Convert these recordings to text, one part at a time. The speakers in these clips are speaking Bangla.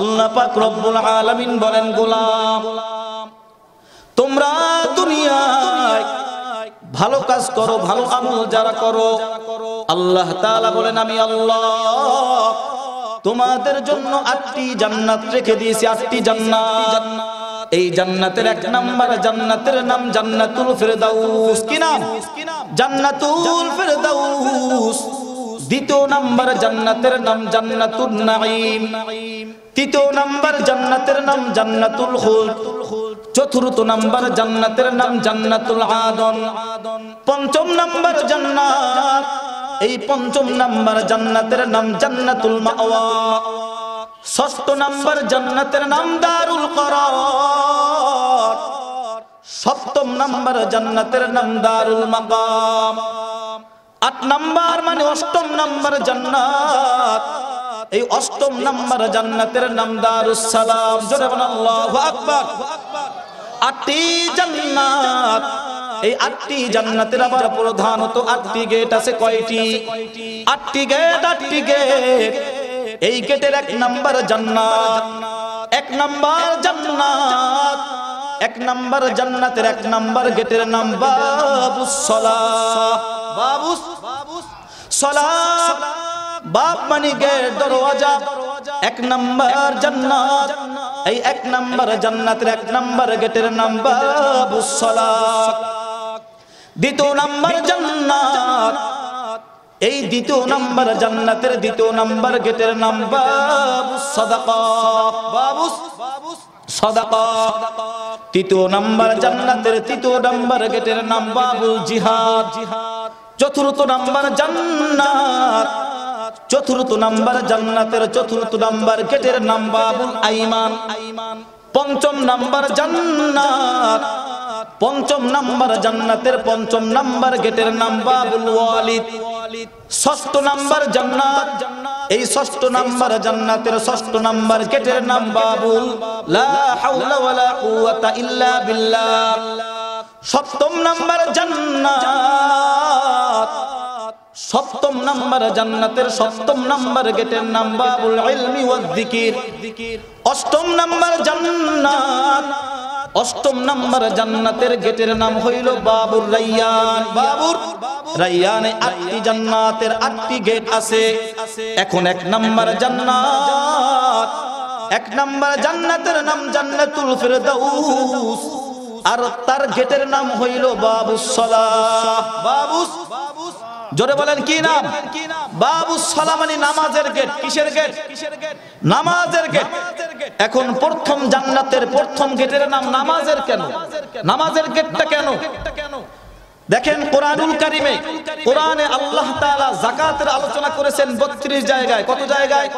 আল্লাহ পাক রব্বুল আলামিন বলেন গোলাম তোমরা দুনিয়ায় ভালো কাজ করো ভালো আমল যারা করো আল্লাহ তাআলা বলেন আমি আল্লাহ তোমাদের জন্য আটটি জান্নাত রেখে দিয়েছি আটটি জান্নাত এই জান্নাতের এক নাম্বার জান্নাতের নাম জান্নাতুল ফেরদাউস কি নাম জান্নাতুল ফেরদাউস দ্বিতীয় নাম্বার জান্নাতের নাম জান্নাতুন নাঈম তৃতীয় নাম্বার জান্নাতের নাম জান্নাতুল খুলদ চতুর্থ নাম্বার জান্নাতের নাম জান্নাতুল আদন পঞ্চম নাম্বার জান্নাত এই পঞ্চম নাম্বার জান্নাতের নাম জান্নাতুল মাওয়া ষষ্ঠ নাম্বার জান্নাতের নাম দারুল করার সপ্তম নাম্বার জান্নাতের নাম দারুল মাকাম আট নাম্বার মানে অষ্টম নাম্বার জান্নাত এই অষ্টম নাম্বার জান্নাতের নাম দারুস সালাম জোরে আল্লাহু আকবার আটটি জান্নাত এই আটটি জান্নাতের আবার প্রধানত আটটি গেট আছে কয়টি আটটি গেট আটটি গেট এই গেটের এক নাম্বার জান্নাত এক নাম্বার জান্নাত এক নাম্বার জান্নাতের এক নাম্বার গেটের নাম বাবুস সলা বাবুস বাবুস সলা বাপ মানি গেট দরওয়াজা এক নম্বর জান্নাত এই এক নম্বর জান্নাতের এক নম্বর গেটের নাম্বার বুসলাত দ্বিতীয় নম্বর জান্নাত এই দ্বিতীয় নম্বর জান্নাতের দ্বিতীয় নম্বর গেটের নাম বাবুস বাবুস নাম্বার জান্নাতের তৃতীয় নম্বর গেটের নাম বাবুল জিহাদ জিহাদ চতুর্থ নাম্বার জান্নাত চতুর্থ নাম্বার জান্নাতের চতুর্থ নাম্বার গেটের নাম বাবুল আইমান পঞ্চম নাম্বার জান্নাত পঞ্চম নাম্বার জান্নাতের পঞ্চম নাম্বার গেটের নাম বাবুল ওয়ালিদ ষষ্ঠ নাম্বার জান্নাত এই ষষ্ঠ নাম্বার জান্নাতের ষষ্ঠ নাম্বার গেটের নাম বাবুল লা হাওলা ওয়ালা কুওয়াতা ইল্লা বিল্লাহ সপ্তম নাম্বার জান্নাত সপ্তম নাম্বার জান্নাতের সপ্তম নাম্বার গেটের নাম বাবুল ইলমি ওয়াজ যিকির অষ্টম নাম্বার জান্নাত অষ্টম নাম্বার জান্নাতের গেটের নাম হইল বাবুর রাইয়ান বাবুর রাইয়ানে আটটি জান্নাতের আটটি গেট আছে এখন এক নাম্বার জান্নাত এক নাম্বার জান্নাতের নাম জান্নাতুল ফেরদাউস আর তার গেটের নাম হইল বাবুস সলাহ বাবুস বাবুস জোরে বলেন কি নাম বাবু সালামানি নামাজের গেট কিসের গেট নামাজের গেট এখন প্রথম জান্নাতের প্রথম গেটের নাম নামাজের কেন নামাজের গেটটা কেন দেখেন কোরআনুল কারিমে কোরআনে আল্লাহ তাআলা যাকাতের আলোচনা করেছেন 32 জায়গায় কত জায়গায়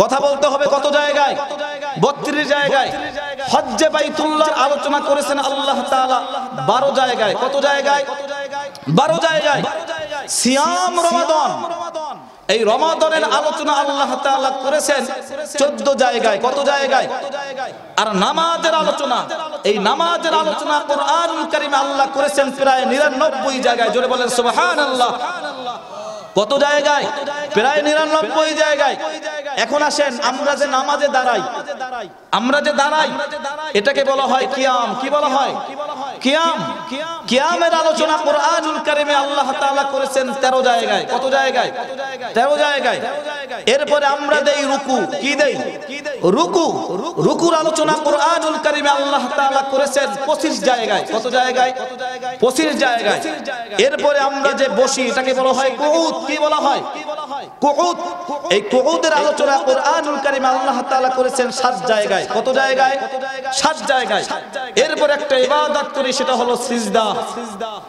কথা বলতে হবে কত জায়গায় 32 জায়গায় হজ্জে বাইতুল্লাহর আলোচনা করেছেন আল্লাহ তাআলা 12 জায়গায় কত জায়গায় বারো জায়গায় সিয়াম রমাদন এই রমাদনের আলোচনা আল্লাহ করেছেন চোদ্দ জায়গায় কত জায়গায় আর নামাজের আলোচনা এই নামাজের আলোচনা কোরআনকারী আল্লাহ করেছেন প্রায় নিরানব্বই জায়গায় জোরে বলেন আল্লাহ কত জায়গায় প্রায় নিরানব্বই জায়গায় এখন আসেন আমরা যে নামাজে দাঁড়াই আমরা যে দাঁড়াই এটাকে বলা হয় কিয়াম কি বলা হয় কিয়ামের আলোচনা কোরআনুল কারিমে আল্লাহ তাআলা করেছেন 13 জায়গায় কত জায়গায় 13 জায়গায় এরপরে আমরা দেই রুকু কি দেই রুকু রুকুর আলোচনা কোরআনুল কারিমে আল্লাহ তাআলা করেছেন 25 জায়গায় কত জায়গায় 25 জায়গায় এরপরে আমরা যে বসি এটাকে বলা হয় কুউদ কি বলা হয় কুউদ এই কুউদের আলোচনা কোরআনুল কারিমে আল্লাহ তাআলা করেছেন 7 জায়গায় কত জায়গায় 7 জায়গায় এরপর একটা ইবাদত করি সেটা হলো সিজদা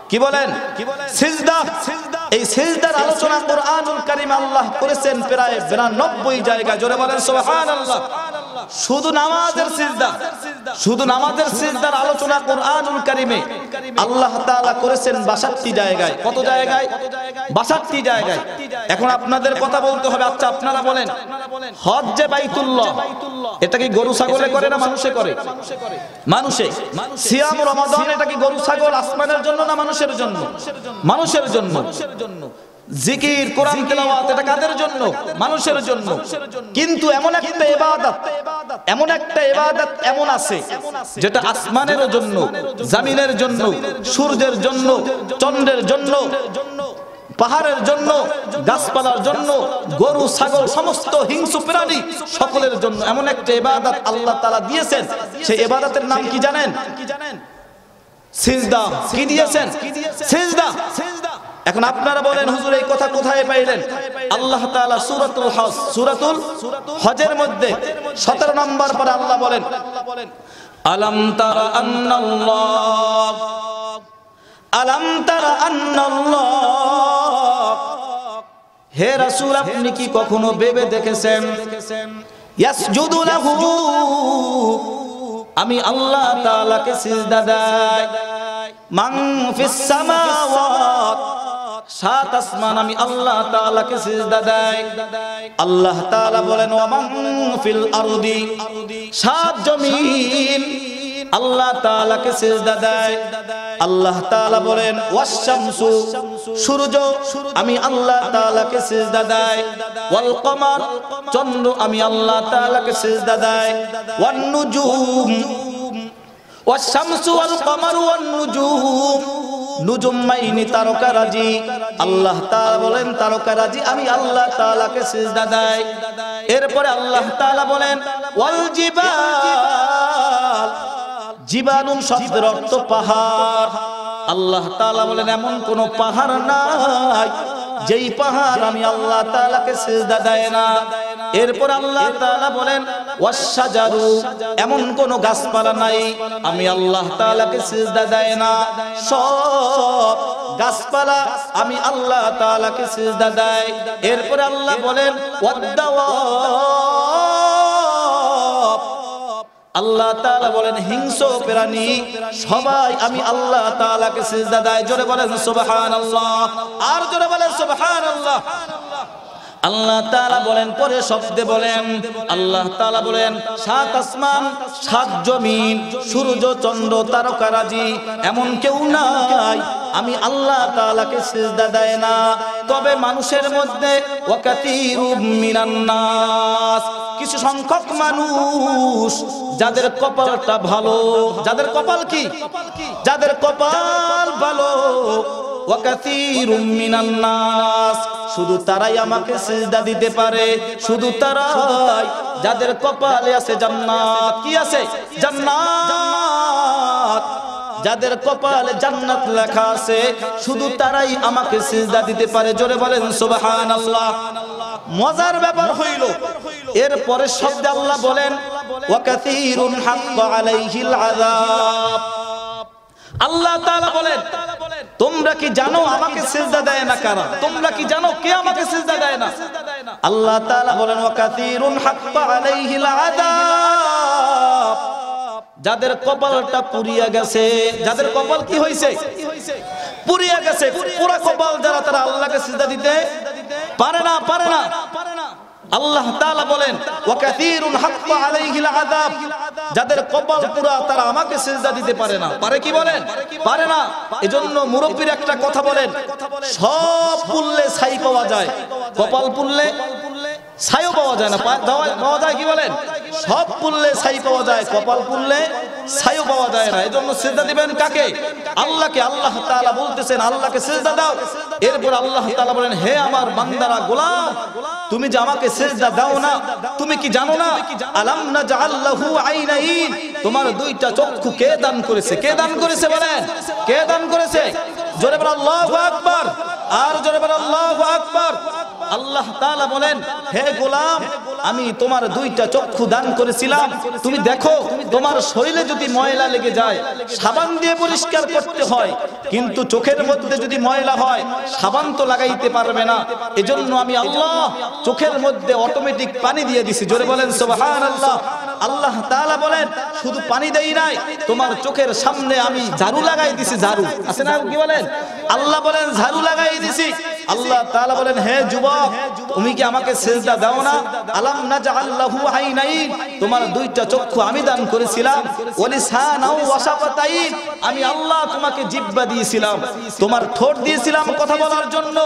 কি বলেন সিজদা সিজদা এই সেজদার আলোচনা কোরআনুল কারীম আল্লাহ করেছেন প্রায় 92 জায়গা জোরে বলেন সুবহানাল্লাহ শুধু নামাজের সিজদা শুধু নামাজের সিজদার আলোচনা কোরআনুল কারিমে আল্লাহ তাআলা করেছেন 62 জায়গায় কত জায়গায় 62 জায়গায় এখন আপনাদের কথা বলতে হবে আচ্ছা আপনারা বলেন হজ যে বাইতুল্লাহ এটা কি গরু ছাগলে করে না মানুষে করে মানুষে সিয়াম রমাদান এটা কি গরু ছাগল আসমানের জন্য না মানুষের জন্য মানুষের জন্য জিকির কোরআন তেলাওয়াত এটা কাদের জন্য মানুষের জন্য কিন্তু এমন একটা ইবাদত এমন একটা ইবাদত এমন আছে যেটা আসমানের জন্য জমিনের জন্য সূর্যের জন্য চন্দ্রের জন্য পাহাড়ের জন্য গাছপালার জন্য গরু ছাগল সমস্ত হিংসু প্রাণী সকলের জন্য এমন একটা ইবাদত আল্লাহ তাআলা দিয়েছেন সেই ইবাদতের নাম কি জানেন সিজদা কি দিয়েছেন সিজদা সিজদা এখন আপনারা বলেন হুজুর এই কথা কোথায় পাইলেন আল্লাহ তাআলা সূরাতুল হজ সূরাতুল হজের মধ্যে 17 নম্বর পরে আল্লাহ বলেন আলাম তারা আন্নাল্লাহ আলাম তারা আন্নাল্লাহ হে রাসূল আপনি কি কখনো ভেবে দেখেছেন ইয়াসজুদু লাহু আমি আল্লাহ তাআলাকে সিজদা দেয় মান ফিস সামাওয়াত সাত আসমান আমি আল্লাহ তাআলাকে সিজদা দেই আল্লাহ তাআলা বলেন ওয়ামান ফিল আরদি সাত জমিন আল্লাহ তাআলাকে সিজদা দেয় আল্লাহ তাআলা বলেন ওয়াশামসু সূর্য আমি আল্লাহ তাআলাকে সিজদা দেয় ওয়াল কমার চন্দ্র আমি আল্লাহ তাআলাকে সিজদা দেয় ওয়ান নুজুম ওয়াশামসু ওয়াল কমার ওয়ান নুজুম নুজুম্মাইনি তারকা তারকারাজি আল্লাহ তাআলা বলেন তারকা রাজি আমি আল্লাহ তাআলাকে সিজদা দেই এরপরে আল্লাহ তাআলা বলেন ওয়াল জিবাল জীবাণুন শব্দের অর্থ পাহাড় আল্লাহ তাআলা বলেন এমন কোন পাহাড় নাই যেই পাহাড় আমি আল্লাহ তাআলাকে সিজদা দেয় না এরপর আল্লাহ তাআলা বলেন ওয়াশাজারু এমন কোন গাছপালা নাই আমি আল্লাহ তাআলাকে সিজদা দেয় না সব গাছপালা আমি আল্লাহ তাআলাকে সিজদা দেয় এরপর আল্লাহ বলেন ওয়াদদাওয়া আল্লাহ তাআলা বলেন হিংস প্রাণী সবাই আমি আল্লাহ তাআলাকে সিজদা দেয় জোরে বলেন সুবহানাল্লাহ আর জোরে বলেন সুবহানাল্লাহ আল্লাহ তালা বলেন পরে শব্দে বলেন আল্লাহ তালা বলেন সাত আসমান সাত জমিন সূর্য চন্দ্র তারকারাজি এমন কেউ নাই আমি আল্লাহ তালাকে সিজদা দেয় না তবে মানুষের মধ্যে কিছু সংখ্যক মানুষ যাদের কপালটা ভালো যাদের কপাল কি যাদের কপাল ভালো শুধু তারাই আমাকে সিজদা দিতে পারে শুধু তারাই যাদের কপালে আছে জান্নাত কি আছে জান্নাত যাদের কপালে জান্নাত লেখা আছে শুধু তারাই আমাকে সিজদা দিতে পারে জোরে বলেন সুবহানাল্লাহ মজার ব্যাপার হইল এর পরের শব্দে আল্লাহ বলেন কাসীরুন হাক্কা আলাইহিল আযাব আল্লাহ তাআলা বলেন তোমরা কি জানো আমাকে সিজদা দেয় না কারা তোমরা কি জানো কে আমাকে সিজদা দেয় না আল্লাহ তাআলা বলেন ওয়া কাসীরুন হাক্কা আলাইহিল আযাব যাদের কপালটা পুরিয়া গেছে যাদের কপাল কি হইছে পুরিয়া গেছে পুরা কপাল যারা তারা আল্লাহকে সিজদা দিতে পারে না পারে না আল্লাহ তাআলা বলেন ওয়াকাসীরুন হাক্কা আলাইহিল আযাব যাদের কপাল পুরা তারা আমাকে সিজদা দিতে পারে না পারে কি বলেন পারে না এই জন্য মুরব্বীর একটা কথা বলেন সব পুললে ছাই পাওয়া যায় কপাল পুললে ছাইও পাওয়া যায় না পাওয়া যায় কি বলেন সব পুললে ছাই পাওয়া যায় কপাল পুললে ছাইও পাওয়া যায় না এজন্য সেজদা দিবেন কাকে আল্লাহকে আল্লাহ তাআলা বলতেছেন আল্লাহকে সিজদা দাও এরপর আল্লাহ তাআলা বলেন হে আমার বান্দারা গোলাম তুমি যে আমাকে সেজদা দাও না তুমি কি জানো না আলাম নাজআল্লাহু আইনাইন তোমার দুইটা চক্ষু কে দান করেছে কে দান করেছে বলেন কে দান করেছে জোরে বলে আল্লাহু আকবার আর জোরে বলে আল্লাহু আকবার আল্লাহ তাআলা বলেন হে গোলাম আমি তোমার দুইটা চক্ষু দান করেছিলাম তুমি দেখো তোমার শরীরে যদি ময়লা লেগে যায় সাবান দিয়ে পরিষ্কার করতে হয় কিন্তু চোখের মধ্যে যদি ময়লা হয় সাবান তো লাগাইতে পারবে না এজন্য আমি আল্লাহ চোখের মধ্যে অটোমেটিক পানি দিয়ে দিছি জোরে বলেন আল্লাহ আল্লাহ তালা বলেন শুধু পানি দেই নাই তোমার চোখের সামনে আমি ঝাড়ু লাগাই দিছি ঝাড়ু আছে না কি বলেন আল্লাহ বলেন ঝাড়ু লাগাই দিছি আল্লাহ তালা বলেন হে যুবক তুমি কি আমাকে সেজদা দাও না আলাম না জাআল্লাহু নাই তোমার দুইটা চক্ষু আমি দান করেছিলাম ওয়ালিসানাও ওয়াসাফাতাইন আমি আল্লাহ তোমাকে জিব্বা দিয়েছিলাম তোমার ঠোঁট দিয়েছিলাম কথা বলার জন্য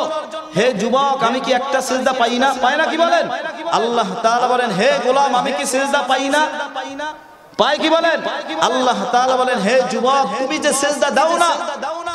হে যুবক আমি কি একটা সেজদা পাই না পাই না কি বলেন আল্লাহ তাআলা বলেন হে গোলাম আমি কি সেজদা পাই না পাই কি বলেন আল্লাহ তাআলা বলেন হে যুবক তুমি যে সেজদা দাও না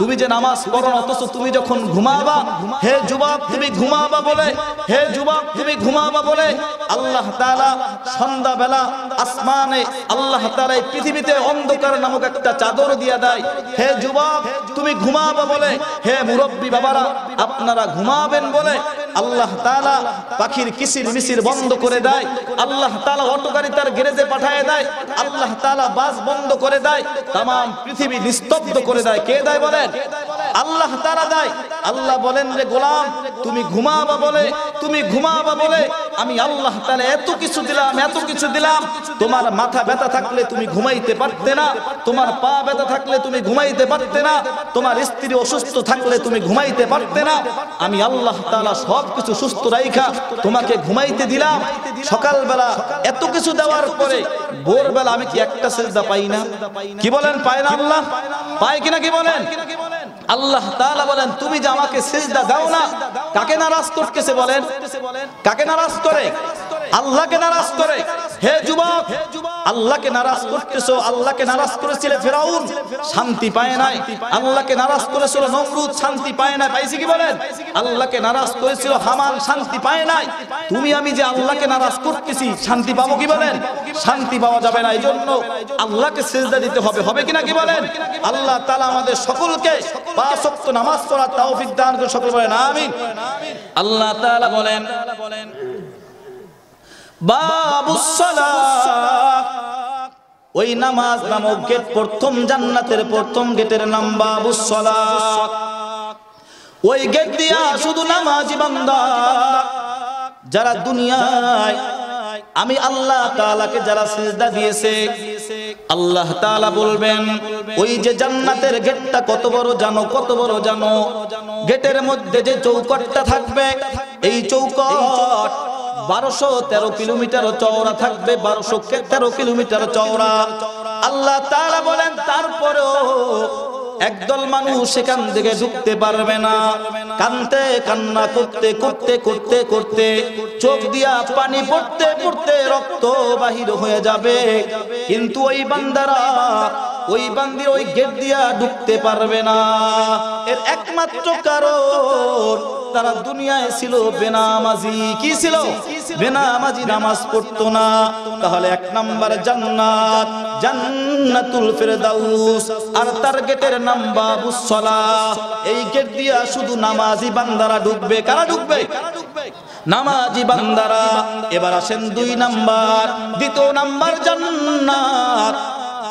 তুমি যে নামাজ পড়ো অথচ তুমি যখন ঘুমাবা হে যুবক তুমি ঘুমাবা বলে হে যুবক তুমি ঘুমাবা বলে আল্লাহ তাআলা সন্ধ্যা বেলা আসমানে আল্লাহ তাআলা পৃথিবীতে অন্ধকার নামক একটা চাদর দিয়া দেয় হে যুবক তুমি ঘুমাবা বলে হে মুরব্বী বাবারা আপনারা ঘুমাবেন বলে আল্লাহ তাআলা পাখির কিসির মিসির বন্ধ করে দেয় আল্লাহ তাআলা অটো তার গ্যারেজে পাঠায় দেয় আল্লাহ তাআলা বাস বন্ধ করে দেয় তাম পৃথিবী নিস্তব্ধ করে দেয় কে দেয় বলে বলেন আল্লাহ তারা দেয় আল্লাহ বলেন রে গোলাম তুমি ঘুমাবা বলে তুমি ঘুমাবা বলে আমি আল্লাহ তাহলে এত কিছু দিলাম এত কিছু দিলাম তোমার মাথা ব্যথা থাকলে তুমি ঘুমাইতে পারতে না তোমার পা ব্যথা থাকলে তুমি ঘুমাইতে পারতে না তোমার স্ত্রী অসুস্থ থাকলে তুমি ঘুমাইতে পারতে না আমি আল্লাহ তালা সব কিছু সুস্থ রাইখা তোমাকে ঘুমাইতে দিলাম সকালবেলা এত কিছু দেওয়ার পরে ভোরবেলা আমি কি একটা সেজদা পাই না কি বলেন পায় না আল্লাহ পায় কিনা কি বলেন আল্লাহ তাআলা বলেন তুমি যে আমাকে সিজদা দাও না কাকে নারাজ করতেছে বলেন কাকে নারাজ করে আল্লাহকে নারাজ করে হে যুবক আল্লাহকে নারাজ করতেছো আল্লাহকে নারাজ করেছিল ফেরাউন শান্তি পায় নাই আল্লাহকে নারাজ করেছিল নমরুদ শান্তি পায় নাই পাইছি কি বলেন আল্লাহকে নারাজ করেছিল হামান শান্তি পায় নাই তুমি আমি যে আল্লাহকে নারাজ করতেছি শান্তি পাবো কি বলেন শান্তি পাওয়া যাবে না এই জন্য আল্লাহকে সেজদা দিতে হবে হবে কিনা কি বলেন আল্লাহ তাআলা আমাদের সকলকে পাঁচ ওয়াক্ত নামাজ পড়া তৌফিক দান করে সকল বলেন আমিন আল্লাহ তাআলা বলেন ওই নামাজ নামক গেট প্রথম জান্নাতের প্রথম গেটের নাম বাবুসলা ওই গেট দিয়া শুধু নামাজ যারা দুনিয়ায় আমি আল্লাহ তালাকে যারা সিজদা দিয়েছে আল্লাহ তালা বলবেন ওই যে জান্নাতের গেটটা কত বড় জানো কত বড় জানো গেটের মধ্যে যে চৌকটটা থাকবে এই চৌকট বারোশো তেরো কিলোমিটার চওড়া থাকবে বারোশো তেরো কিলোমিটার চওড়া আল্লাহ তারা বলেন তারপরেও একদল মানুষ সেখান থেকে ঢুকতে পারবে না কানতে কান্না করতে করতে করতে করতে চোখ দিয়া পানি পড়তে পড়তে রক্ত বাহির হয়ে যাবে কিন্তু ওই বান্দারা ওই বান্দি ওই গেট দিয়া ঢুকতে পারবে না এর একমাত্র কারণ তারা দুনিয়ায় ছিল বেনামাজি কি ছিল বেনামাজি নামাজ পড়তো না তাহলে এক নাম্বার জান্নাত জান্নাতুল ফেরদাউস আর তার গেটের নাম বাবুসসালাহ এই গেট দিয়া শুধু নামাজি বান্দারা ঢুকবে কারা ঢুকবে নামাজি বান্দারা এবার আসেন দুই নাম্বার দ্বিতীয় নাম্বার জান্নাত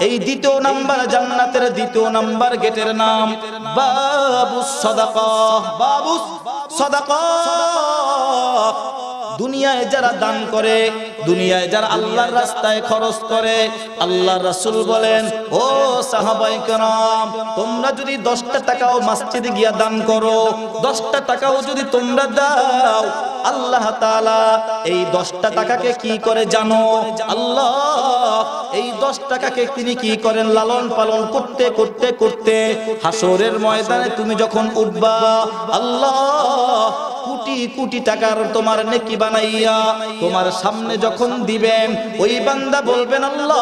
এই দ্বিতীয় নাম্বার জান্নাতের দ্বিতীয় নাম্বার গেটের নাম বাবু সদাক বাবু সদাক দুনিয়ায় যারা দান করে দুনিয়ায় যারা আল্লাহর রাস্তায় খরচ করে আল্লাহ রাসুল বলেন ও সাহাবাই কেরাম তোমরা যদি দশটা টাকাও মাসজিদে গিয়া দান করো দশটা টাকাও যদি তোমরা দাও আল্লাহ তালা এই দশটা টাকাকে কি করে জানো আল্লাহ এই দশ টাকাকে তিনি কি করেন লালন পালন করতে করতে করতে হাসরের ময়দানে তুমি যখন উঠবা আল্লাহ কোটি টাকার তোমার নেকি বানাইয়া তোমার সামনে যখন দিবেন ওই বান্দা বলবেন আল্লাহ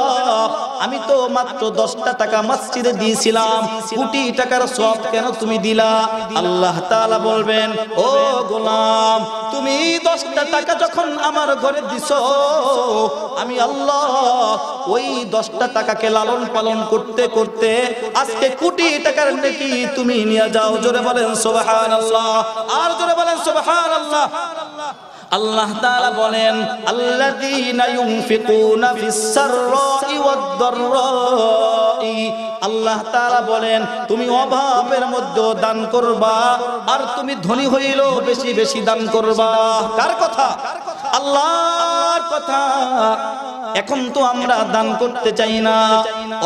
আমি তো মাত্র দশটা টাকা মসজিদে দিয়েছিলাম কোটি টাকার সব কেন তুমি দিলা আল্লাহ তালা বলবেন ও গোলাম তুমি দশটা টাকা যখন আমার ঘরে দিস আমি আল্লাহ ওই দশটা টাকাকে লালন পালন করতে করতে আজকে কোটি টাকার নেকি তুমি নিয়ে যাও জোরে বলেন সোবাহ আর জোরে বলেন সোবাহ আল্লাহ বলেন আল্লাহ বলেন তুমি অভাবের মধ্যেও দান করবা আর তুমি ধনী হইলেও বেশি বেশি দান করবা কার কথা আল্লাহর কথা এখন তো আমরা দান করতে চাই না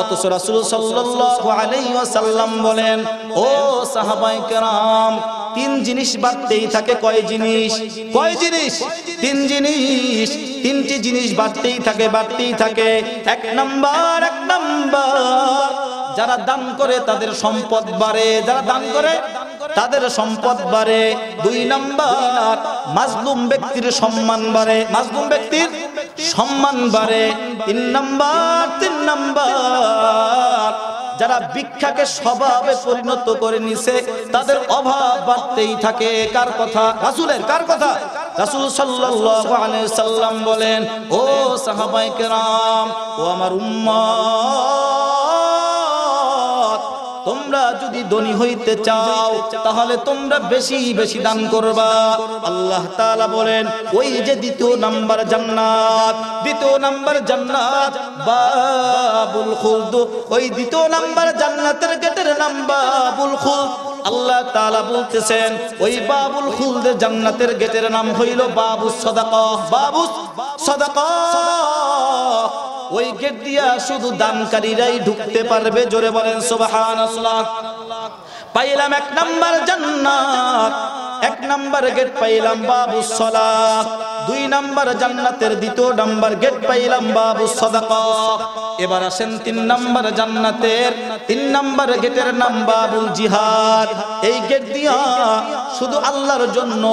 অথচ রাসুল সাল্লাম বলেন ও সাহাবাই কেরাম তিন জিনিস বাড়তেই থাকে কয় জিনিস কয় জিনিস তিন জিনিস তিনটি জিনিস বাড়তেই থাকে বাড়তেই থাকে এক নাম্বার এক নাম্বার যারা দান করে তাদের সম্পদ বাড়ে যারা দান করে তাদের সম্পদ বাড়ে দুই নাম্বার মাজলুম ব্যক্তির সম্মান বাড়ে মাজলুম ব্যক্তির সম্মান বাড়ে তিন নাম্বার তিন নাম্বার যারা ভিক্ষাকে স্বভাবে পরিণত করে নিছে তাদের অভাব বাড়তেই থাকে কার কথা রাসুলের কার কথা রাসুল সাল্লাল্লাহু আলাইহি সাল্লাম বলেন ও সাহাবায়ে কেরাম ও আমার উম্মত যদি ধনী হইতে চাও তাহলে তোমরা বেশি বেশি দান করবা আল্লাহ তালা বলেন ওই যে দ্বিতীয় নাম্বার জান্নাত দ্বিতীয় নাম্বার জান্নাত বাবুল খুলদ ওই দ্বিতীয় নাম্বার জান্নাতের গেটের নাম বাবুল খুলদ আল্লাহ তালা বলতেছেন ওই বাবুল খুলদের জান্নাতের গেটের নাম হইল বাবু সদাক বাবু সদাক ওই গেট দিয়া শুধু দানকারীরাই ঢুকতে পারবে জোরে বলেন আসলাম পাইলাম এক নাম্বার জান্নাত এক নাম্বার গেট পাইলাম বাবু সলা দুই নাম্বার জান্নাতের দ্বিতীয় নাম্বার গেট পাইলাম বাবু সদক এবার আসেন তিন নাম্বার জান্নাতের তিন নাম্বার গেটের নাম বাবুল জিহাদ এই গেট দিয়া শুধু আল্লাহর জন্য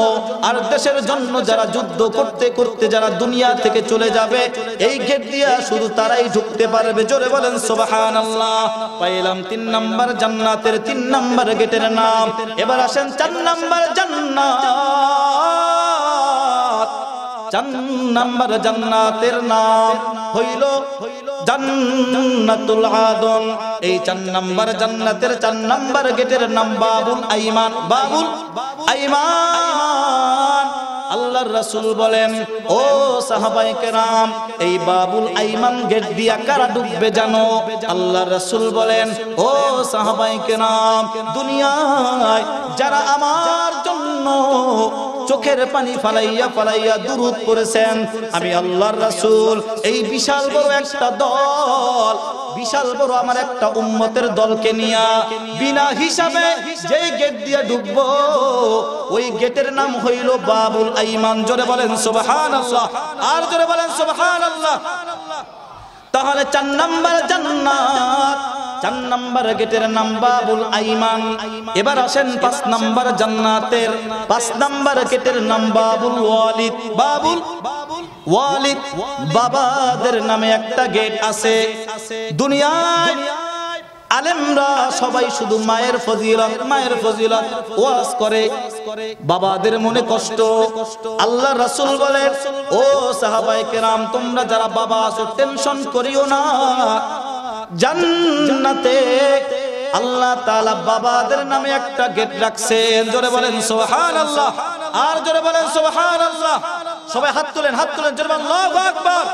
আর দেশের জন্য যারা যুদ্ধ করতে করতে যারা দুনিয়া থেকে চলে যাবে এই গেট দিয়া শুধু তারাই ঢুকতে পারবে জোরে বলেন সোবাহান আল্লাহ পাইলাম তিন নাম্বার জান্নাতের তিন নাম্বার গেটের নাম এবার আসেন চার নাম্বার জান্নাত চার নাম্বার জান্নাতের নাম হইল জান্নাতুল আদন এই চার নাম্বার জান্নাতের চার নাম্বার গেটের নাম বাবুল আইমান বাবুল আইমান আল্লাহর রাসূল বলেন ও সাহাবায়ে কেরাম এই বাবুল আইমান গেট দিয়া কারা ডুববে জানো আল্লাহর রাসূল বলেন ও সাহাবায়ে কেরাম দুনিয়ায় যারা আমার জন্য চোখের পানি ফালাইয়া ফালাইয়া দুরুদ করেছেন আমি আল্লাহর রাসূল এই বিশাল বড় একটা দল বিশাল বড় আমার একটা উম্মতের দলকে নিয়া বিনা হিসাবে যে গেট দিয়ে ঢুকবো ওই গেটের নাম হইল বাবুল আইমান জোরে বলেন সুবহানাল্লাহ আর জোরে বলেন সুবহানাল্লাহ তাহলে চার নম্বর জান্নাত চার নম্বর গেটের নাম্বাবুল আইমান এবার আসেন পাঁচ নম্বর জান্নাতের পাঁচ নম্বর গেটের নাম্বাবুল ওয়ালিদ বাবুল ওয়ালিদ বাবাদের নামে একটা গেট আছে দুনিয়ায় আলেমরা সবাই শুধু মায়ের ফজিলত মায়ের ফজিলত ওয়াজ করে বাবাদের মনে কষ্ট আল্লাহ রাসূল বলেন ও সাহাবায়ে কেরাম তোমরা যারা বাবা আছো টেনশন করিও না জান্নাতে আল্লাহ তাআলা বাবাদের নামে একটা গেট রাখছেন জোরে বলেন সুবহানাল্লাহ আর জোরে বলেন সুবহানাল্লাহ সবাই হাত তুলেন হাত তুলেন জোরে বলেন আল্লাহু আকবার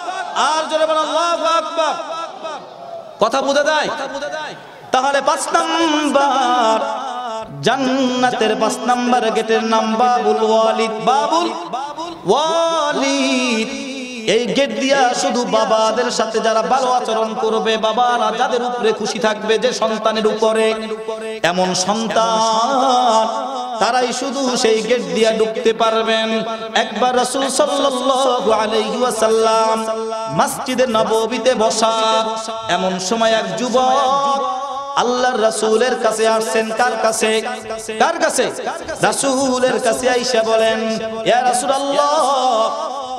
আর জোরে বলেন আল্লাহু আকবার কথা বোঝা যায় তাহলে পাঁচ নাম্বার জান্নাতের পাঁচ নাম্বার গেটের নাম বাবুল ওয়ালিদ বাবুল ওয়ালিদ এই গেট দিয়া শুধু বাবাদের সাথে যারা ভালো আচরণ করবে বাবারা যাদের উপরে খুশি থাকবে যে সন্তানের উপরে এমন সন্তান তারাই শুধু সেই গেট দিয়া ঢুকতে পারবেন একবার রাসূল সাল্লাল্লাহু আলাইহি ওয়াসাল্লাম মসজিদে নববীতে বসা এমন সময় এক যুবক আল্লাহর রাসূলের কাছে আসছেন কার কাছে কার কাছে রাসূলের কাছে আয়েশা বলেন ইয়া রাসূলুল্লাহ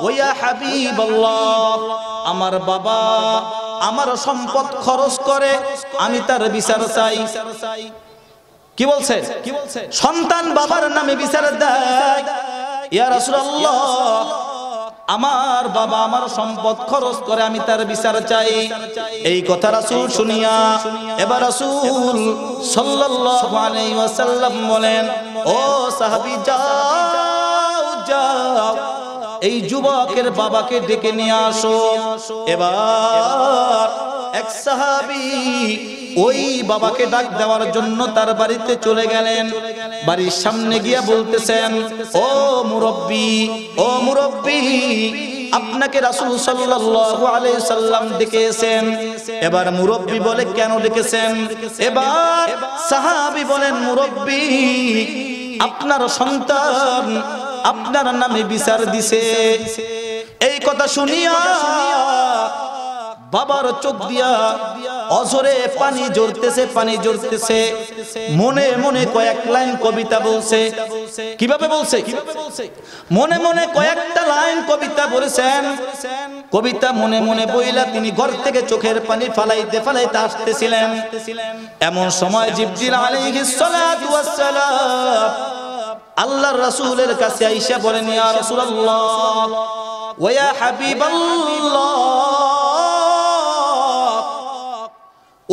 ওয়া হাবিবাল্লাহ আমার বাবা আমার সম্পদ খরচ করে আমি তার বিচার চাই কি বলছে সন্তান বাবার নামে বিচার দেয় ইয়া রাসূলুল্লাহ আমার বাবা আমার সম্পদ খরচ করে আমি তার বিচার চাই এই কথা রাসুল শুনিয়া এবার রাসুল সাল্লাম বলেন ও সাহাবি যাও যাও এই যুবকের বাবাকে ডেকে নিয়ে আসো এবার এক সাহাবি ওই বাবাকে ডাক দেওয়ার জন্য তার বাড়িতে চলে গেলেন বাড়ির সামনে গিয়া বলতেছেন ও মুরব্বী ও মুরব্বি আপনাকে রাসুল সাল্লাম ডেকেছেন এবার মুরব্বী বলে কেন ডেকেছেন এবার সাহাবি বলেন মুরব্বি আপনার সন্তান আপনার নামে বিচার দিছে এই কথা শুনিয়া বাবার চোখ দিয়া অজরে পানি জড়তেছে পানি জড়তেছে মনে মনে কয়েক লাইন কবিতা বলছে কিভাবে বলছে মনে মনে কয়েকটা লাইন কবিতা বলেছেন কবিতা মনে মনে বইলা তিনি ঘর থেকে চোখের পানি ফালাইতে ফালাইতে আসতেছিলেন এমন সময় জিবজিল আলাইহিস সালাতু ওয়াস সালাম আল্লাহর রাসূলের কাছে আয়েশা বলেন ইয়া রাসূলুল্লাহ ওয়া ইয়া হাবিবাল্লাহ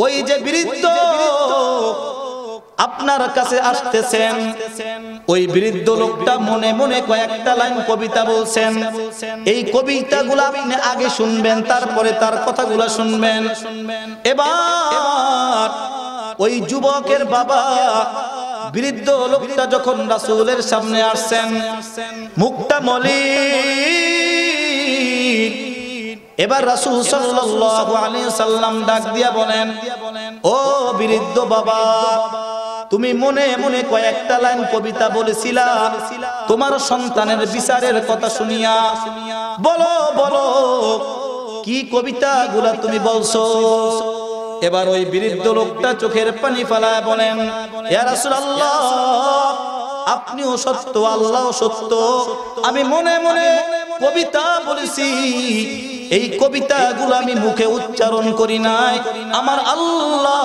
ওই যে বৃদ্ধ আপনার কাছে আসতেছেন ওই বৃদ্ধ লোকটা মনে মনে কয়েকটা লাইন কবিতা বলছেন এই কবিতাগুলো আপনি আগে শুনবেন তারপরে তার কথাগুলো শুনবেন এবার ওই যুবকের বাবা বৃদ্ধ লোকটা যখন রাসুলের সামনে আসছেন মুখটা মলিক এবার রাসুল সাল্লাল্লাহু সাল্লাম ডাক দিয়া বলেন ও বৃদ্ধ বাবা তুমি মনে মনে কয়েকটা লাইন কবিতা বলেছিলা তোমার সন্তানের বিচারের কথা শুনিয়া বলো বলো কি কবিতা গুলা তুমি বলছো এবার ওই বৃদ্ধ লোকটা চোখের পানি ফালায় বলেন আপনিও সত্য আল্লাহ সত্য আমি মনে মনে কবিতা বলেছি এই কবিতাগুলো আমি মুখে উচ্চারণ করি নাই আমার আল্লাহ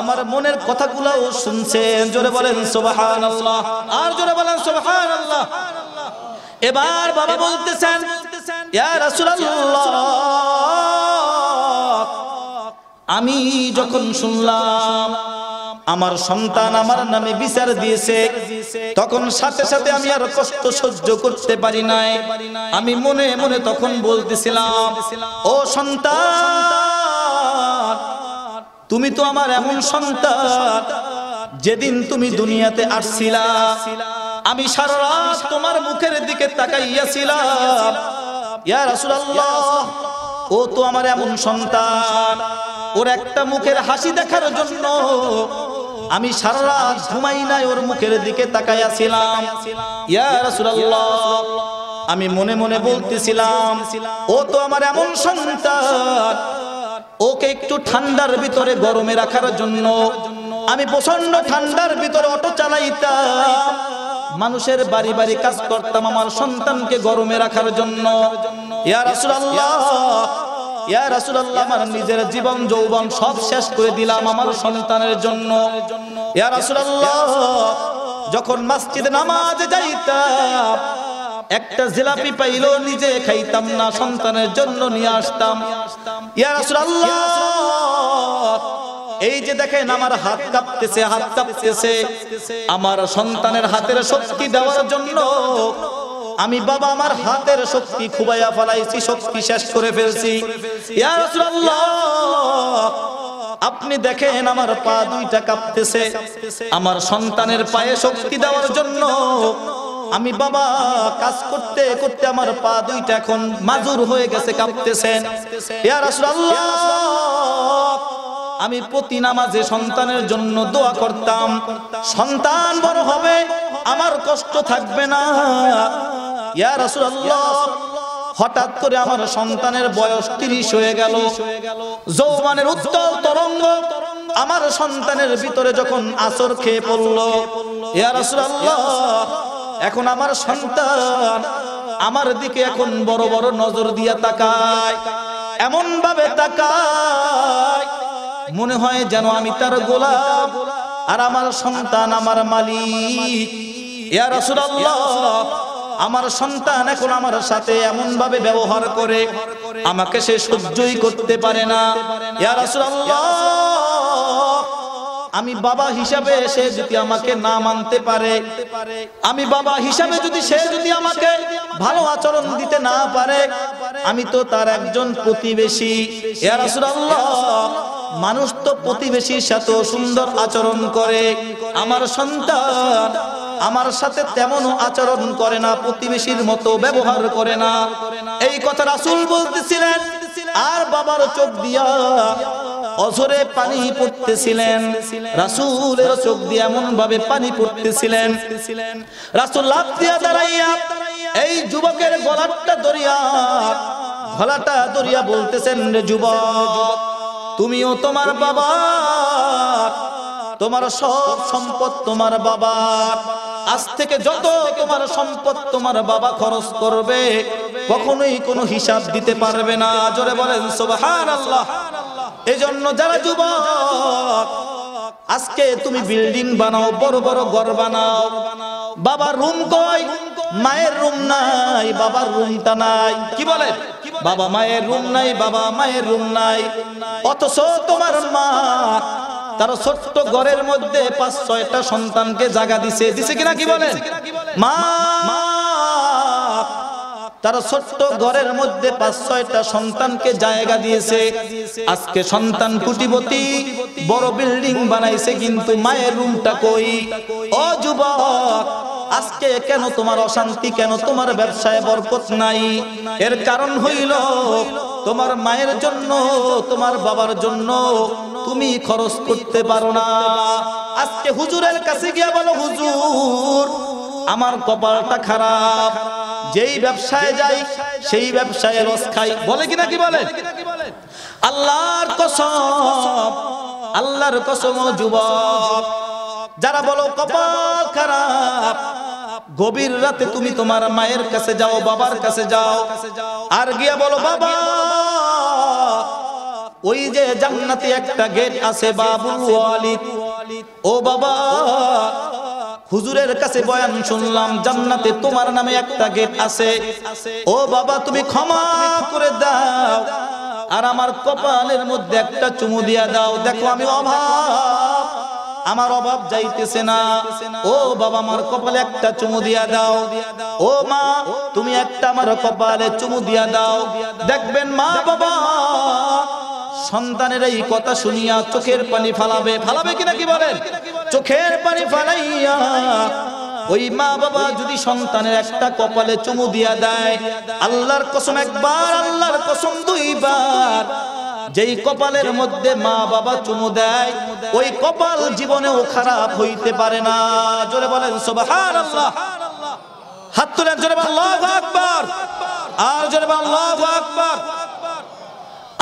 আমার মনের কথাগুলাও শুনছেন জোরে বলেন সোবাহান আল্লাহ আর জোরে বলেন সোবাহান আল্লাহ এবার বাবা বলতেছেন আমি যখন শুনলাম আমার সন্তান আমার নামে বিচার দিয়েছে তখন সাথে সাথে আমি আর কষ্ট সহ্য করতে পারি নাই আমি মনে মনে তখন বলতেছিলাম ও সন্তান তুমি তো আমার এমন সন্তান যেদিন তুমি দুনিয়াতে আসছিলা আমি সারা রাত তোমার মুখের দিকে তাকাইয়াছিলাম ইয়া রাসূলুল্লাহ ও তো আমার এমন সন্তান ওর একটা মুখের হাসি দেখার জন্য আমি সারা রাত ঘুমাই নাই ওর মুখের দিকে তাকাইয়াছিলাম ইয়া রাসূলুল্লাহ আমি মনে মনে বলতেছিলাম ও তো আমার এমন সন্তান ওকে একটু ঠান্ডার ভিতরে গরমে রাখার জন্য আমি প্রচন্ড ঠান্ডার ভিতরে অটো চালাইতাম মানুষের বাড়ি বাড়ি কাজ করতাম আমার সন্তানকে গরমে রাখার জন্য ইয়া রাসূলুল্লাহ ইয়া রাসূলুল্লাহ আমার নিজের জীবন যৌবন সব শেষ করে দিলাম আমার সন্তানের জন্য ইয়া রাসূলুল্লাহ যখন মসজিদে নামাজ যাইতাম একটা জিলাপি পাইলো নিজে খাইতাম না সন্তানের জন্য নিয়ে আসতাম ইয়া রাসূলুল্লাহ এই যে দেখেন আমার হাত কাঁপতেছে হাত কাঁপতেছে আমার সন্তানের হাতের শক্তি দেওয়ার জন্য আমি বাবা আমার হাতের শক্তি খুবাইয়া ফলাইছি শক্তি শেষ করে ফেলছি আপনি দেখেন আমার পা দুইটা কাঁপতেছে আমার সন্তানের পায়ে শক্তি দেওয়ার জন্য আমি বাবা কাজ করতে করতে আমার পা দুইটা এখন মাজুর হয়ে গেছে কাঁপতেছেন ইয়া রাসূলুল্লাহ আমি প্রতি নামাজে সন্তানের জন্য দোয়া করতাম সন্তান বড় হবে আমার কষ্ট থাকবে না ইয়া রাসূলুল্লাহ হঠাৎ করে আমার সন্তানের বয়স তিরিশ হয়ে গেল যৌবনের উত্তল তরঙ্গ আমার সন্তানের ভিতরে যখন আসর খেয়ে পড়লো ইয়া রাসূলুল্লাহ এখন আমার সন্তান আমার দিকে এখন বড় বড় নজর দিয়া তাকায় এমন ভাবে তাকায় মনে হয় যেন আমি তার গোলাপ আর আমার সন্তান আমার মালিক আমার সন্তান এখন আমার সাথে এমন ভাবে ব্যবহার করে আমাকে সে সহ্যই করতে পারে না আমি বাবা হিসাবে সে যদি আমাকে না মানতে পারে আমি বাবা হিসাবে যদি সে যদি আমাকে ভালো আচরণ দিতে না পারে আমি তো তার একজন প্রতিবেশী ইয়া রাসূলুল্লাহ মানুষ তো প্রতিবেশীর সাথে সুন্দর আচরণ করে আমার সন্তান আমার সাথে তেমন আচরণ করে না প্রতিবেশীর মতো ব্যবহার করে না এই কথা রাসুল বলতেছিলেন আর বাবার চোখ দিয়া অঝরে পানি পড়তেছিলেন রাসুলের চোখ দিয়ে এমন ভাবে পানি পড়তেছিলেন রাসুল লাভ দিয়া দাঁড়াইয়া এই যুবকের গলাটা দরিয়া গলাটা দরিয়া বলতেছেন যুবক তুমিও তোমার বাবা তোমার সব সম্পদ তোমার বাবা আজ থেকে যত তোমার সম্পদ তোমার বাবা খরচ করবে কখনোই কোনো হিসাব দিতে পারবে না জোরে বলেন সোবাহান আল্লাহ জন্য যারা যুব আজকে তুমি বিল্ডিং বানাও বড় বড় ঘর বানাও বাবা রুম কয় মায়ের রুম নাই বাবার রুমটা নাই কি বলে বাবা মায়ের রুম নাই বাবা মায়ের রুম নাই অথচ তোমার মা তারা ছোট্ট ঘরের মধ্যে পাঁচ ছয়টা সন্তানকে জাগা দিছে দিছে কিনা কি বলে মা তারা ছোট্ট ঘরের মধ্যে পাঁচ ছয়টা সন্তানকে জায়গা দিয়েছে আজকে সন্তান কুটিপতি বড় বিল্ডিং বানাইছে কিন্তু মায়ের রুমটা কই অযুবক আজকে কেন তোমার অশান্তি কেন তোমার ব্যবসায় বরকত নাই এর কারণ হইল তোমার মায়ের জন্য তোমার বাবার জন্য তুমি খরচ করতে পারো না আজকে হুজুরের কাছে গিয়ে বলো হুজুর আমার কপালটা খারাপ যেই ব্যবসায় যাই সেই ব্যবসায় রস খাই বলে কিনা কি বলে আল্লাহর কসম আল্লাহর কসম যুবক যারা বলো কপাল খারাপ গভীর রাতে তুমি তোমার মায়ের কাছে যাও বাবার কাছে যাও আর গিয়া বলো বাবা ওই যে জান্নাতে একটা গেট আছে বাবু ওয়ালিদ ও বাবা হুজুরের কাছে বয়ান শুনলাম জান্নাতে তোমার নামে একটা গেট আছে ও বাবা তুমি ক্ষমা করে দাও আর আমার কপালের মধ্যে একটা চুমু দিয়া দাও দেখো আমি অভাব আমার অভাব যাইতেছে না ও বাবা আমার কপালে একটা চুমু দিয়া দাও ও মা তুমি একটা আমার কপালে চুমু দিয়া দাও দেখবেন মা বাবা সন্তানের এই কথা শুনিয়া চোখের পানি ফালাবে ফালাবে কিনা কি বলেন চোখের পানি ফালাইয়া ওই মা বাবা যদি সন্তানের একটা কপালে চুমু দিয়া দেয় আল্লাহর কসম একবার আল্লাহর কসম দুইবার যেই কপালের মধ্যে মা বাবা চুমু দেয় ওই কপাল জীবনেও খারাপ হইতে পারে না জোরে বলেন হাত জোরে আর জোরে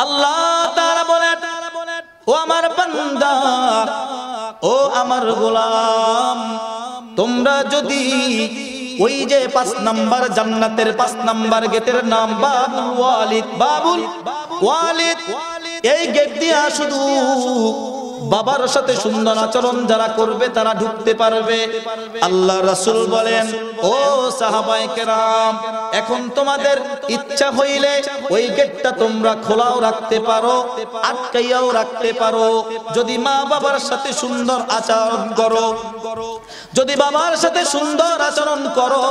আল্লাহ বলেন ও আমার বান্দা ও আমার গোলাম তোমরা যদি ওই যে পাঁচ নাম্বার জান্নাতের পাঁচ নাম্বার গেটের নাম বাবুল ওয়ালিদ বাবুল ওয়ালিদ এই গেট দিয়ে শুধু বাবার সাথে সুন্দর আচরণ যারা করবে তারা ঢুকতে পারবে আল্লাহ রাসুল বলেন ও সাহাবাই কেরাম এখন তোমাদের ইচ্ছা হইলে ওই গেটটা তোমরা খোলাও রাখতে পারো আটকাইয়াও রাখতে পারো যদি মা বাবার সাথে সুন্দর আচরণ করো যদি বাবার সাথে সুন্দর আচরণ করো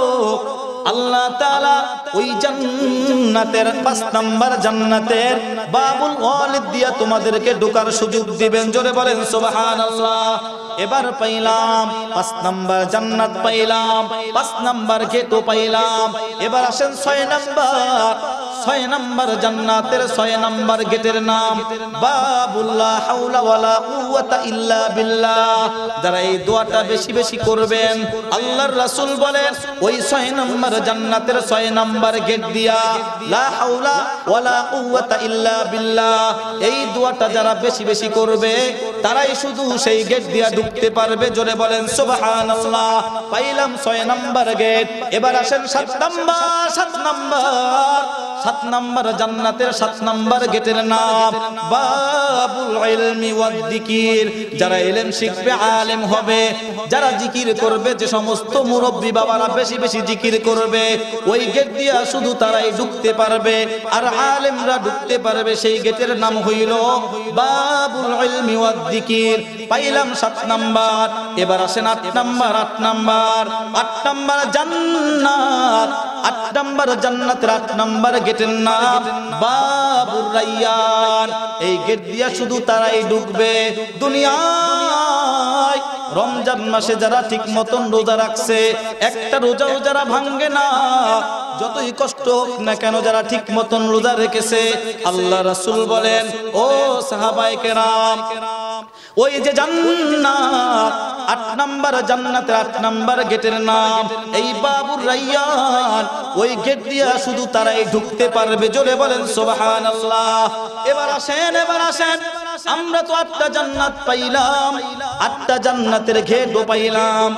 আল্লাহ তালা ওই জান্নাতের পাঁচ নাম্বার জান্নাতের বাবুল ওয়ালিদ দিয়া তোমাদেরকে ঢুকার সুযোগ দিবেন জোরে বলেন আল্লাহ এবার পাইলাম পাঁচ নম্বর জান্নাত পাইলাম পাঁচ নম্বর খেতু পাইলাম এবার আসেন ছয় নম্বর ছয় নম্বর জান্নাতের ছয় নম্বর গেটের নাম বাবুল্লাহ কুওয়াতা ইল্লা বিল্লাহ যারা এই দোয়াটা বেশি বেশি করবেন আল্লাহর রাসূল বলেন ওই ছয় নম্বর জান্নাতের ছয় নম্বর গেট দিয়া লা হাউলা ওয়ালা কুওয়াতা ইল্লা বিল্লাহ এই দোয়াটা যারা বেশি বেশি করবে তারাই শুধু সেই গেট দিয়া ঢুকতে পারবে জোরে বলেন সুবহানাল্লাহ পাইলাম ছয় নাম্বার গেট এবার আসেন সাত নাম্বার সাত নাম্বার সাত নাম্বার জান্নাতের সাত নাম্বার গেটের নাম বাবুল ইলমি ওয়াদ যিকির যারা ইলম শিখবে আলেম হবে যারা জিকির করবে যে সমস্ত মুরব্বি বাবারা বেশি বেশি জিকির করবে ওই গেট দিয়া শুধু তারাই ঢুকতে পারবে আর আলেমরা ঢুকতে পারবে সেই গেটের নাম হইল বাবুল ইলমি ওয়াদ যিকির পাইলাম 7 নাম্বার এবার আসেন আট নাম্বার আট নাম্বার আট নাম্বার জান্নাত আট নাম্বার জান্নাতের আট নাম্বার গেটের নাম বাবুর রাইয়ান এই গেট দিয়া শুধু তারাই ঢুকবে দুনিয়া রমজান মাসে যারা ঠিক মতন রোজা রাখছে একটা রোজাও যারা ভাঙ্গে না যতই কষ্ট হোক না কেন যারা ঠিক মতন রোজা রেখেছে আল্লাহ রাসুল বলেন ও সাহাবাই কেরাম ওই যে জান্নাত আট নাম্বার জান্নাতের আট নাম্বার গেটের নাম এই বাবুর রাইয়ান ওই গেট দিয়া শুধু তারাই ঢুকতে পারবে জোরে বলেন সোবাহান এবার আসেন এবার আসেন আমরা তো আটটা জান্নাত পাইলাম আটটা জান্নাতের ঘেটও পাইলাম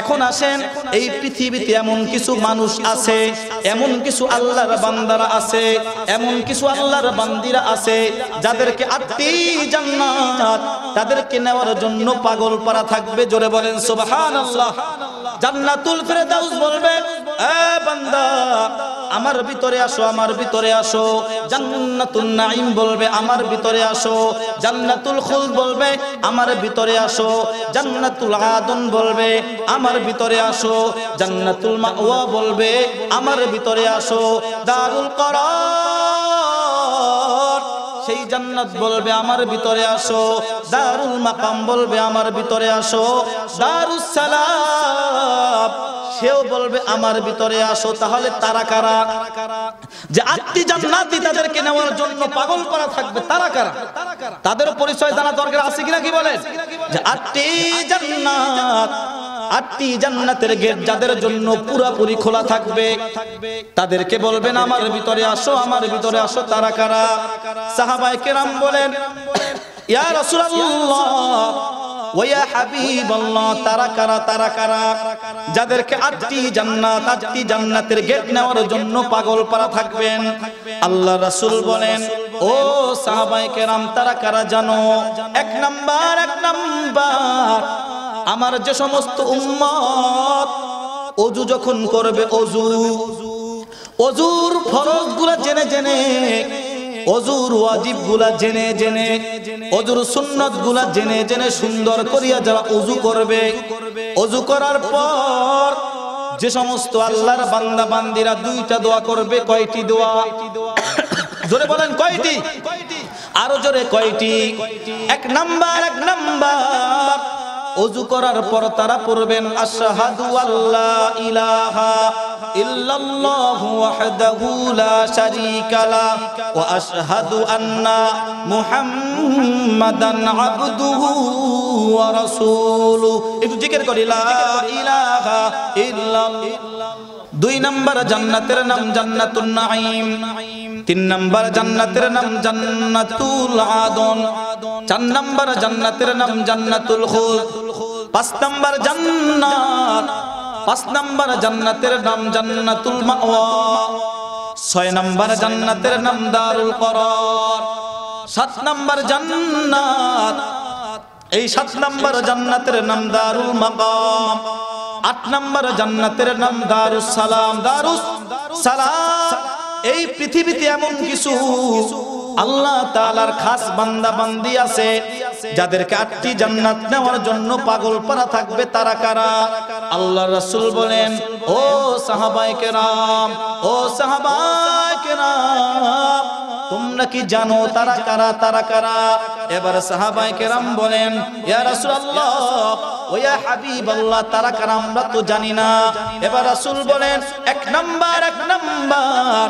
এখন আসেন এই পৃথিবীতে এমন কিছু মানুষ আছে এমন কিছু আল্লাহর বান্দারা আছে এমন কিছু আল্লাহর বান্দিরা আছে যাদেরকে আটটি জান্নাত তাদেরকে নেওয়ার জন্য পাগল পারা থাকবে জোরে বলেন সুবহানাল্লাহ জান্নাতুল ফেরদাউস বলবে এ বান্দা আমার ভিতরে আসো আমার ভিতরে আসো জান্নাতুন নাঈম বলবে আমার ভিতরে আসো জান্নাতুল খুলদ বলবে আমার ভিতরে আসো জান্নাতুল আদন বলবে আমার ভিতরে আসো জান্নাতুল মাওয়া বলবে আমার ভিতরে আসো দারুল করার সেই জান্নাত বলবে আমার ভিতরে আসো দারুল মাকাম বলবে আমার ভিতরে আসো দারুস সালাম সেও বলবে আমার ভিতরে আসো তাহলে তারা কারা যে আত্মি জান্নাতি তাদেরকে নেওয়ার জন্য পাগল করা থাকবে তারা কারা তাদের পরিচয় জানা দরকার আছে কিনা কি বলেন যে আত্মি জান্নাত আটটি জান্নাতের গেট যাদের জন্য পুরাপুরি খোলা থাকবে তাদেরকে বলবেন আমার ভিতরে আসো আমার ভিতরে আসো তারা কারা সাহাবায়ে কেরাম বলেন ইয়া রাসূলুল্লাহ ওয়া হাবিবাল্লাহ তারা কারা তারা কারা যাদেরকে আটটি জান্নাত আটটি জান্নাতের গেট নেওয়ার জন্য পাগল পারা থাকবেন আল্লাহ রাসূল বলেন ও সাহাবায়ে কেরাম তারা কারা জানো এক নাম্বার এক নাম্বার আমার যে সমস্ত উম্মত অজু যখন করবে অজু অজুর ফরজগুলো জেনে জেনে অজুর ওয়াজিব গুলা জেনে জেনে অজুর সুন্নত গুলা জেনে জেনে সুন্দর করিয়া যারা অজু করবে অজু করার পর যে সমস্ত আল্লাহর বান্দা বান্দিরা দুইটা দোয়া করবে কয়টি দোয়া জোরে বলেন কয়টি আরো জোরে কয়টি এক নাম্বার এক নাম্বার অজু করার পর তারা পড়বেন আশাহাদু আল্লাহ ইলাহা ইল্লাল্লাহু ওয়াহদাহু লা শারীকা লা ওয়া আশহাদু আন্না মুহাম্মাদান আবদুহু ওয়া রাসূলুহু একটু জিকির করি লা ইলাহা ইল্লাল্লাহ দুই নাম্বার জান্নাতের নাম জান্নাতুন নাঈম তিন নাম্বার জান্নাতের নাম জান্নাতুল আদন চার নাম্বার জান্নাতের নাম জান্নাতুল খুলদ পাঁচ নাম্বার জান্নাত পাঁচ নাম্বার জান্নাতের নাম জান্নাতুল মাওয়া ছয় নাম্বার জান্নাতের নাম দারুল করার সাত নাম্বার জান্নাত এই সাত নাম্বার জান্নাতের নাম দারুল মাকাম আট নাম্বার জান্নাতের নাম দারুস সালাম দারুস সালাম এই পৃথিবীতে এমন কিছু আল্লাহ তালার খাস বান্দা বান্দি আছে যাদেরকে আটটি জান্নাত নেওয়ার জন্য পাগল পারা থাকবে তারা কারা আল্লাহ রসুল বলেন ও সাহাবাই কেরাম ও সাহাবাই কেরাম তোমরা কি জানো তারা কারা তারা কারা এবার সাহাবাই কেরাম বলেন ইয়া আল্লাহ ওয়া হাবিবাল্লাহ তারা কারা আমরা তো জানি না এবার রাসূল বলেন এক নাম্বার এক নাম্বার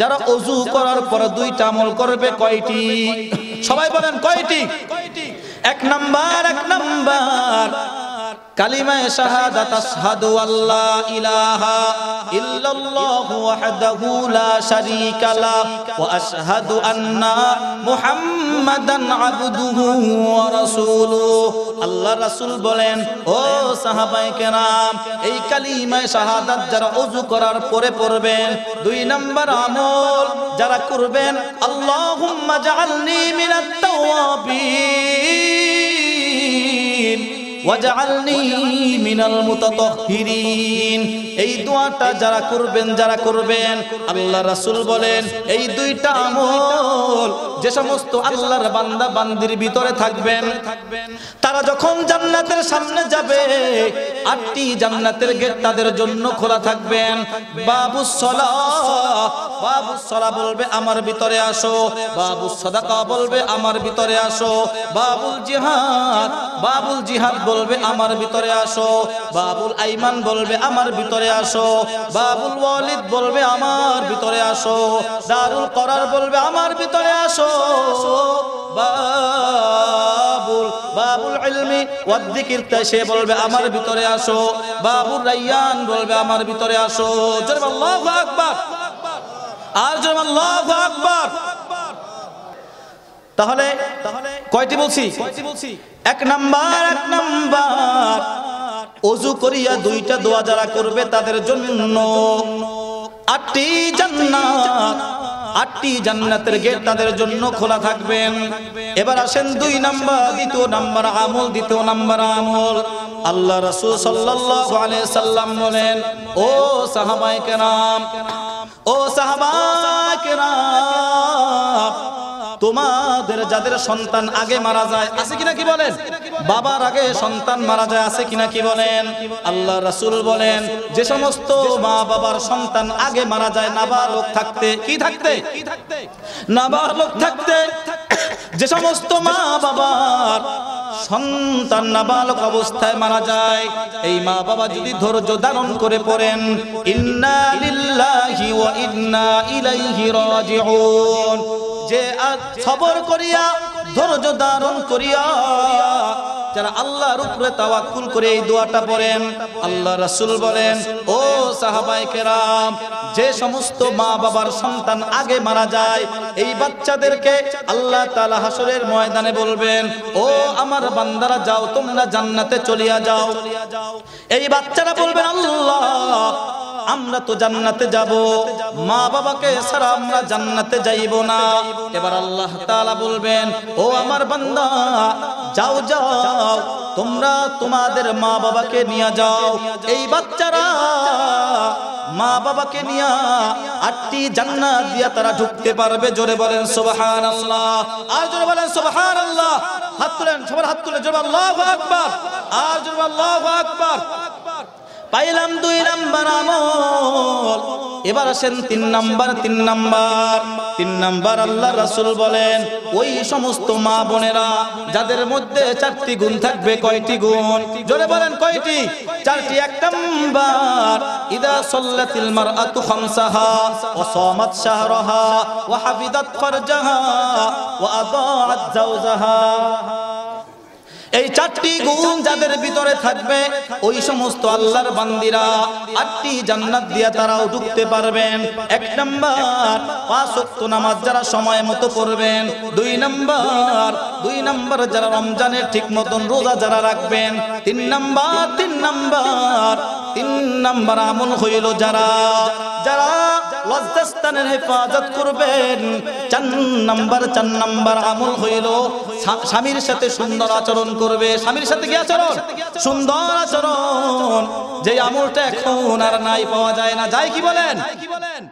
যারা অজু করার পর দুইটা আমল করবে কয়টি সবাই বলেন কয়টি এক নাম্বার এক নাম্বার কালিমায় শাহাদাত আশহাদু আল্লা ইলাহা ইল্লাল্লাহু ওয়াহদাহু লা শারীকা লা ওয়া আশহাদু আন্না মুহাম্মাদান আবদুহু ওয়া রাসূলুহু আল্লাহ রাসূল বলেন ও সাহাবায়ে কেরাম এই কালিমায় শাহাদাত যারা ওযু করার পরে পড়বেন দুই নাম্বার আমল যারা করবেন আল্লাহুম্মা জাআলনি মিনাত তাওয়াবিন ওয়াজআলনি মিনাল মুতাতাহহিরিন এই দোয়াটা যারা করবেন যারা করবেন আল্লাহ রাসুল বলেন এই দুইটা আমল যে সমস্ত আল্লাহর বান্দা বান্দির ভিতরে থাকবেন থাকবেন তারা যখন জান্নাতের সামনে যাবে আটটি জান্নাতের গেট তাদের জন্য খোলা থাকবেন বাবু সলা বাবু সলা বলবে আমার ভিতরে আসো বাবু সদাকা বলবে আমার ভিতরে আসো বাবুল জিহাদ বাবুল জিহাদ বলবে আমার ভিতরে আসো বাবুল আইমান বলবে আমার ভিতরে আসো বাবুল ওয়ালিদ বলবে আমার ভিতরে আসো দারুল করার বলবে আমার ভিতরে আসো বাবুল বাবুল ইলমি ওয়াদ্দিকির তাই সে বলবে আমার ভিতরে আসো বাবুল রাইয়ান বলবে আমার ভিতরে আসো জনাব আল্লাহু আকবার আর জনাব আল্লাহু আকবার তাহলে তাহলে কয়টি বলছি এক নাম্বার এক নাম্বার অজু করিয়া দুইটা দোয়া যারা করবে তাদের জন্য আটটি জান্নাত আটটি জান্নাতের গেট তাদের জন্য খোলা থাকবেন এবার আসেন দুই নাম্বার দ্বিতীয় নাম্বার আমল দ্বিতীয় নাম্বার আমল আল্লাহ রাসূল সাল্লাল্লাহু আলাইহি সাল্লাম বলেন ও সাহাবায়ে কেরাম ও সাহাবায়ে কেরাম তোমাদের যাদের সন্তান আগে মারা যায় আছে কিনা কি বলেন বাবার আগে সন্তান মারা যায় আছে কিনা কি বলেন আল্লাহ রাসুল বলেন যে সমস্ত মা বাবার সন্তান আগে মারা যায় নাবালক থাকতে কি থাকতে নাবালক থাকতে যে সমস্ত মা বাবার সন্তান নাবালক অবস্থায় মারা যায় এই মা বাবা যদি ধৈর্য ধারণ করে পড়েন ইন্না লিল্লাহি ওয়া ইন্না ইলাইহি রাজিউন যে আজ সবর করিয়া ধৈর্য ধারণ করিয়া যারা আল্লাহর উপরে তাওয়াক্কুল করে এই দোয়াটা পড়েন আল্লাহ রাসূল বলেন ও সাহাবায়ে কেরাম যে সমস্ত মা বাবার সন্তান আগে মারা যায় এই বাচ্চাদেরকে আল্লাহ তাআলা হাসরের ময়দানে বলবেন ও আমার বান্দারা যাও তোমরা জান্নাতে চলিয়া যাও এই বাচ্চারা বলবেন আল্লাহ আমরা তো জান্নাতে যাব মা বাবাকে ছাড়া আমরা জান্নাতে যাইব না এবার আল্লাহ তালা বলবেন ও আমার বান্দা যাও যাও তোমরা তোমাদের মা বাবাকে নিয়ে যাও এই বাচ্চারা মা বাবাকে নিয়ে আটটি জান্নাত দিয়া তারা ঢুকতে পারবে জোরে বলেন আল্লাহ আর জোরে বলেন আল্লাহ হাত তুলেন সবার হাত তুলে জোরে আল্লাহু আকবার আর জোরে আল্লাহু আকবার পাইলাম দুই নাম্বার আমল এবার আসেন তিন নাম্বার তিন নাম্বার তিন নাম্বার আল্লাহ রাসুল বলেন ওই সমস্ত মা বোনেরা যাদের মধ্যে চারটি গুণ থাকবে কয়টি গুণ জোরে বলেন কয়টি চারটি এক নাম্বার ইদা সল্লাতিল মারআতু খামসাহা ওয়া সামাত শাহরাহা ওয়া হাফিজাত ফারজাহা ওয়া আদাআত জাওজাহা এই চারটি গুণ যাদের ভিতরে থাকবে ওই সমস্ত আল্লাহর বান্দিরা আটটি জান্নাত দিয়ে তারাও ঢুকতে পারবেন এক নাম্বার পাঁচ ওয়াক্ত নামাজ যারা সময় মতো করবেন দুই নাম্বার দুই নাম্বার যারা রমজানের ঠিক মতন রোজা যারা রাখবেন তিন নাম্বার তিন নাম্বার তিন নাম্বার আমল হইল যারা যারা লজ্জাস্থানের হেফাজত করবেন চার নাম্বার চার নাম্বার আমল হইল স্বামীর সাথে সুন্দর আচরণ করবে স্বামীর সাথে কি আচরণ সুন্দর আচরণ যে আমলটা এখন আর নাই পাওয়া যায় না যায় কি বলেন